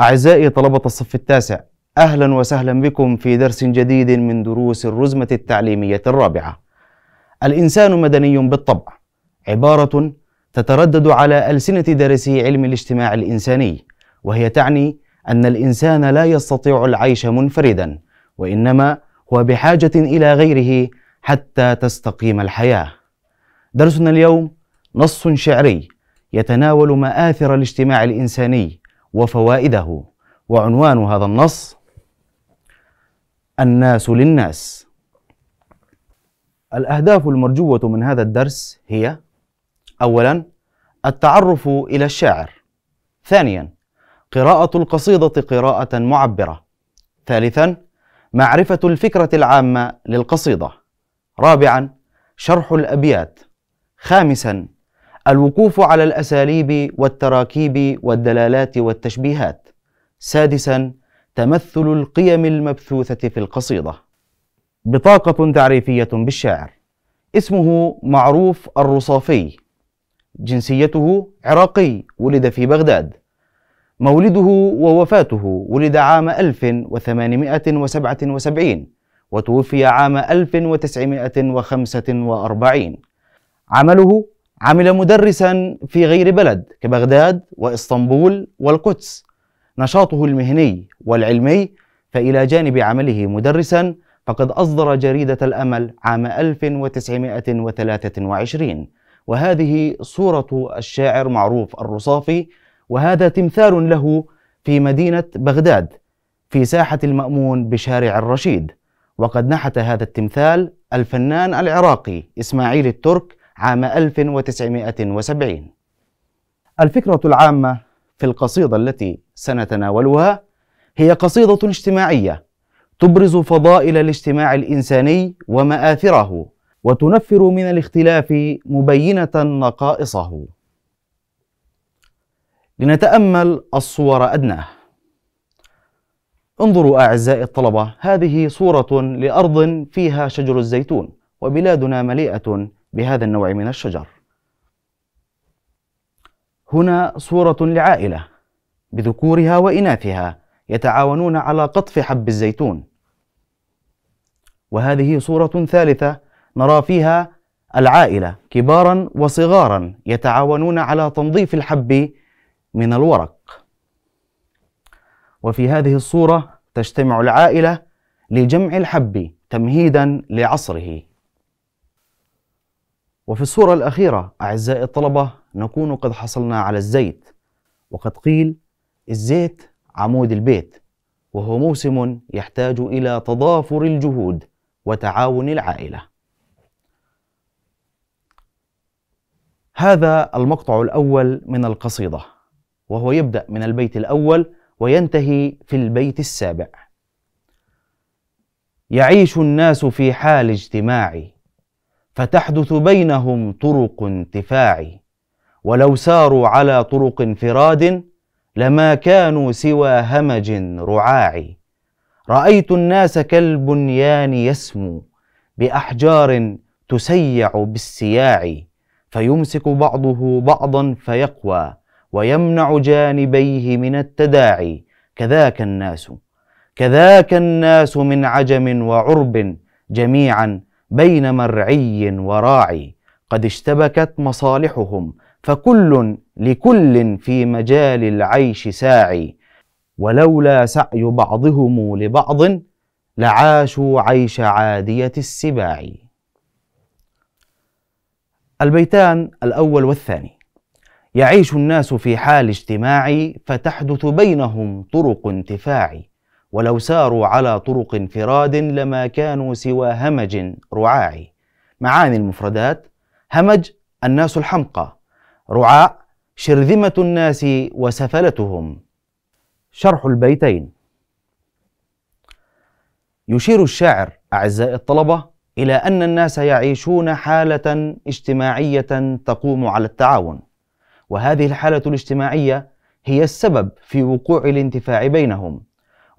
أعزائي طلبة الصف التاسع أهلا وسهلا بكم في درس جديد من دروس الرزمة التعليمية الرابعة الإنسان مدني بالطبع عبارة تتردد على ألسنة دارسي علم الاجتماع الإنساني وهي تعني أن الإنسان لا يستطيع العيش منفردا وإنما هو بحاجة إلى غيره حتى تستقيم الحياة درسنا اليوم نص شعري يتناول مآثر الاجتماع الإنساني وفوائده وعنوان هذا النص الناس للناس الأهداف المرجوة من هذا الدرس هي أولا التعرف إلى الشاعر ثانيا قراءة القصيدة قراءة معبرة ثالثا معرفة الفكرة العامة للقصيدة رابعا شرح الأبيات خامسا الوقوف على الأساليب والتراكيب والدلالات والتشبيهات. سادسا تمثل القيم المبثوثة في القصيدة. بطاقة تعريفية بالشاعر. اسمه معروف الرصافي. جنسيته عراقي ولد في بغداد. مولده ووفاته ولد عام 1877 وتوفي عام 1945 عمله عمل مدرسا في غير بلد كبغداد واسطنبول والقدس نشاطه المهني والعلمي فإلى جانب عمله مدرسا فقد أصدر جريدة الأمل عام 1923 وهذه صورة الشاعر معروف الرصافي وهذا تمثال له في مدينة بغداد في ساحة المأمون بشارع الرشيد وقد نحت هذا التمثال الفنان العراقي إسماعيل الترك عام 1970 الفكرة العامة في القصيدة التي سنتناولها هي قصيدة اجتماعية تبرز فضائل الاجتماع الإنساني ومآثره وتنفر من الاختلاف مبينة نقائصه لنتأمل الصور أدناه انظروا أعزائي الطلبة هذه صورة لأرض فيها شجر الزيتون وبلادنا مليئة بهذا النوع من الشجر هنا صورة لعائلة بذكورها وإناثها يتعاونون على قطف حب الزيتون وهذه صورة ثالثة نرى فيها العائلة كبارا وصغارا يتعاونون على تنظيف الحب من الورق وفي هذه الصورة تجتمع العائلة لجمع الحب تمهيدا لعصره وفي الصورة الأخيرة أعزائي الطلبة نكون قد حصلنا على الزيت وقد قيل الزيت عمود البيت وهو موسم يحتاج إلى تضافر الجهود وتعاون العائلة هذا المقطع الأول من القصيدة وهو يبدأ من البيت الأول وينتهي في البيت السابع يعيش الناس في حال اجتماعي فتحدث بينهم طرق انتفاع ولو ساروا على طرق انفراد لما كانوا سوى همج رعاع رايت الناس كالبنيان يسمو باحجار تسيع بالسياع فيمسك بعضه بعضا فيقوى ويمنع جانبيه من التداعي كذاك الناس كذاك الناس من عجم وعرب جميعا بين مرعي وراعي قد اشتبكت مصالحهم فكل لكل في مجال العيش ساعي ولولا سعي بعضهم لبعض لعاشوا عيش عادية السباع. البيتان الأول والثاني يعيش الناس في حال اجتماعي فتحدث بينهم طرق انتفاعي ولو ساروا على طرق انفراد لما كانوا سوى همج رعاعي معاني المفردات همج الناس الحمقى رعاء شرذمة الناس وسفلتهم شرح البيتين يشير الشاعر أعزائي الطلبة إلى أن الناس يعيشون حالة اجتماعية تقوم على التعاون وهذه الحالة الاجتماعية هي السبب في وقوع الانتفاع بينهم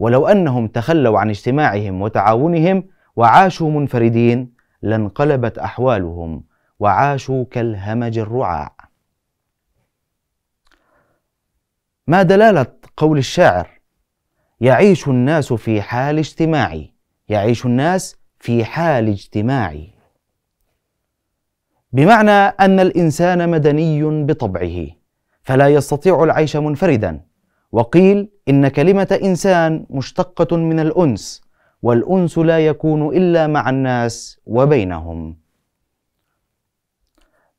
ولو أنهم تخلوا عن اجتماعهم وتعاونهم وعاشوا منفردين لانقلبت أحوالهم وعاشوا كالهمج الرعاع ما دلالة قول الشاعر يعيش الناس في حال اجتماعي يعيش الناس في حال اجتماعي بمعنى أن الإنسان مدني بطبعه فلا يستطيع العيش منفردا وقيل إن كلمة إنسان مشتقة من الأنس والأنس لا يكون إلا مع الناس وبينهم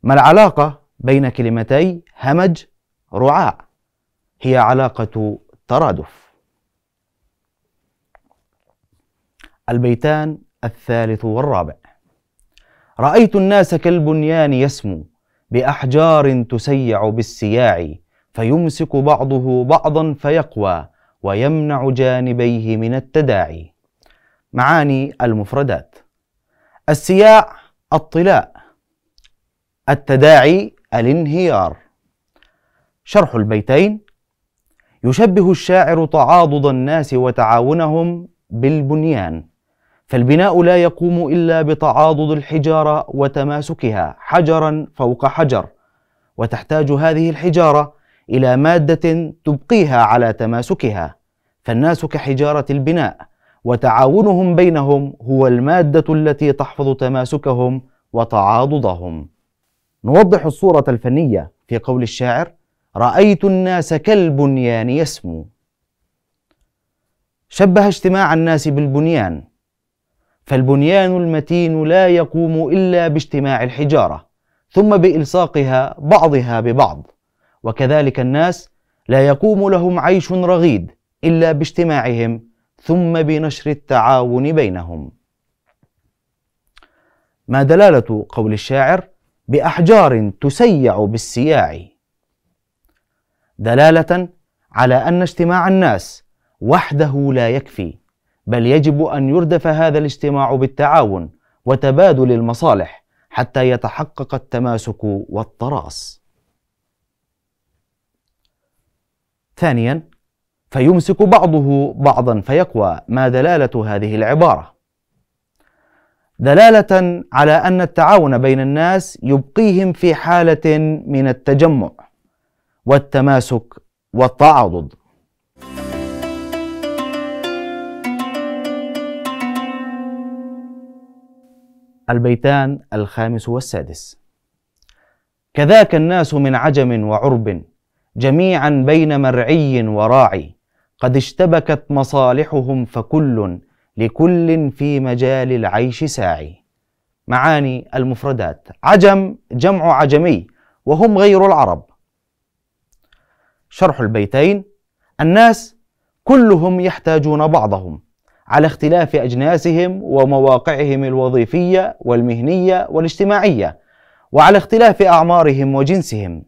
ما العلاقة بين كلمتي همج رعاع هي علاقة ترادف البيتان الثالث والرابع رأيت الناس كالبنيان يسمو بأحجار تسيع بالسياع فيمسك بعضه بعضا فيقوى ويمنع جانبيه من التداعي معاني المفردات السياع الطلاء التداعي الانهيار شرح البيتين يشبه الشاعر تعاضد الناس وتعاونهم بالبنيان فالبناء لا يقوم الا بتعاضد الحجاره وتماسكها حجرا فوق حجر وتحتاج هذه الحجاره إلى مادة تبقيها على تماسكها فالناس كحجارة البناء وتعاونهم بينهم هو المادة التي تحفظ تماسكهم وتعاضدهم نوضح الصورة الفنية في قول الشاعر رأيت الناس كالبنيان يسمو شبه اجتماع الناس بالبنيان فالبنيان المتين لا يقوم إلا باجتماع الحجارة ثم بإلصاقها بعضها ببعض وكذلك الناس لا يقوم لهم عيش رغيد إلا باجتماعهم ثم بنشر التعاون بينهم ما دلالة قول الشاعر بأحجار تسيع بالسياع دلالة على أن اجتماع الناس وحده لا يكفي بل يجب أن يردف هذا الاجتماع بالتعاون وتبادل المصالح حتى يتحقق التماسك والتراص ثانيا فيمسك بعضه بعضا فيقوى ما دلالة هذه العبارة دلالة على أن التعاون بين الناس يبقيهم في حالة من التجمع والتماسك والتعاضد البيتان الخامس والسادس كذاك الناس من عجم وعرب جميعا بين مرعي وراعي قد اشتبكت مصالحهم فكل لكل في مجال العيش ساعي معاني المفردات عجم جمع عجمي وهم غير العرب شرح البيتين الناس كلهم يحتاجون بعضهم على اختلاف اجناسهم ومواقعهم الوظيفيه والمهنيه والاجتماعيه وعلى اختلاف اعمارهم وجنسهم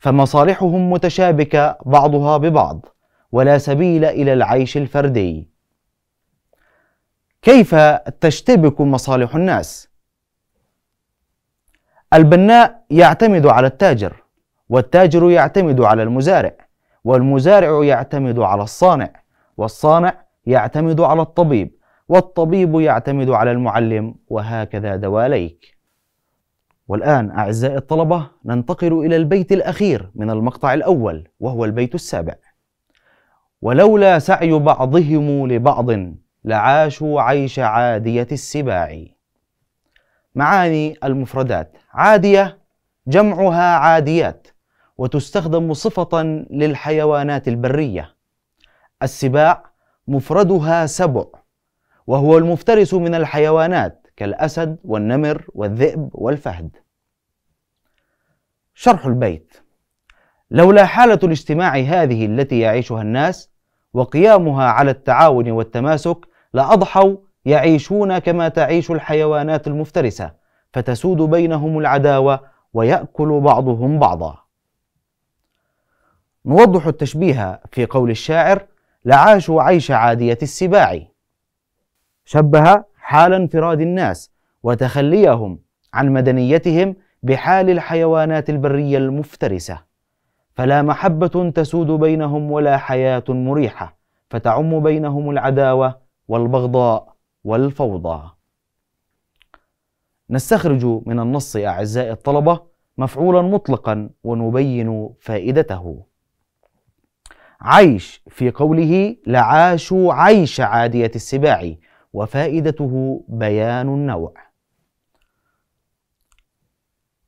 فمصالحهم متشابكة بعضها ببعض ولا سبيل إلى العيش الفردي كيف تشتبك مصالح الناس؟ البناء يعتمد على التاجر والتاجر يعتمد على المزارع والمزارع يعتمد على الصانع والصانع يعتمد على الطبيب والطبيب يعتمد على المعلم وهكذا دواليك والآن أعزائي الطلبة ننتقل إلى البيت الأخير من المقطع الأول وهو البيت السابع ولولا سعي بعضهم لبعض لعاشوا عيش عادية السباع معاني المفردات عادية جمعها عاديات وتستخدم صفة للحيوانات البرية السباع مفردها سبع وهو المفترس من الحيوانات كالأسد والنمر والذئب والفهد. شرح البيت لولا حالة الاجتماع هذه التي يعيشها الناس وقيامها على التعاون والتماسك لأضحوا يعيشون كما تعيش الحيوانات المفترسة فتسود بينهم العداوة ويأكل بعضهم بعضا. نوضح التشبيه في قول الشاعر لعاشوا عيش عادية السباع شبه حال انفراد الناس وتخليهم عن مدنيتهم بحال الحيوانات البريه المفترسه فلا محبه تسود بينهم ولا حياه مريحه فتعم بينهم العداوه والبغضاء والفوضى نستخرج من النص اعزائي الطلبه مفعولا مطلقا ونبين فائدته عيش في قوله لعاشوا عيش عاديه السباع وفائدته بيان النوع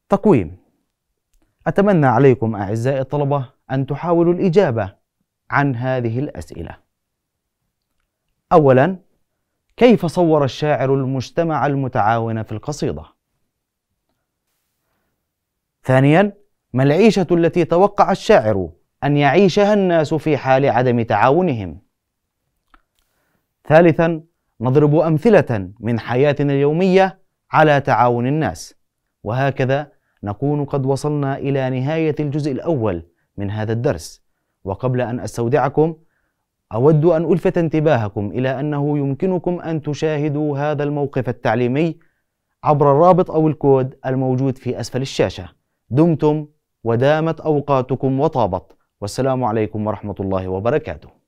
تقويم أتمنى عليكم أعزائي الطلبة أن تحاولوا الإجابة عن هذه الأسئلة أولا كيف صور الشاعر المجتمع المتعاون في القصيدة؟ ثانيا ما العيشة التي توقع الشاعر أن يعيشها الناس في حال عدم تعاونهم؟ ثالثا نضرب أمثلة من حياتنا اليومية على تعاون الناس وهكذا نكون قد وصلنا إلى نهاية الجزء الأول من هذا الدرس وقبل أن أستودعكم أود أن ألفت انتباهكم إلى أنه يمكنكم أن تشاهدوا هذا الموقف التعليمي عبر الرابط أو الكود الموجود في أسفل الشاشة دمتم ودامت أوقاتكم وطابت والسلام عليكم ورحمة الله وبركاته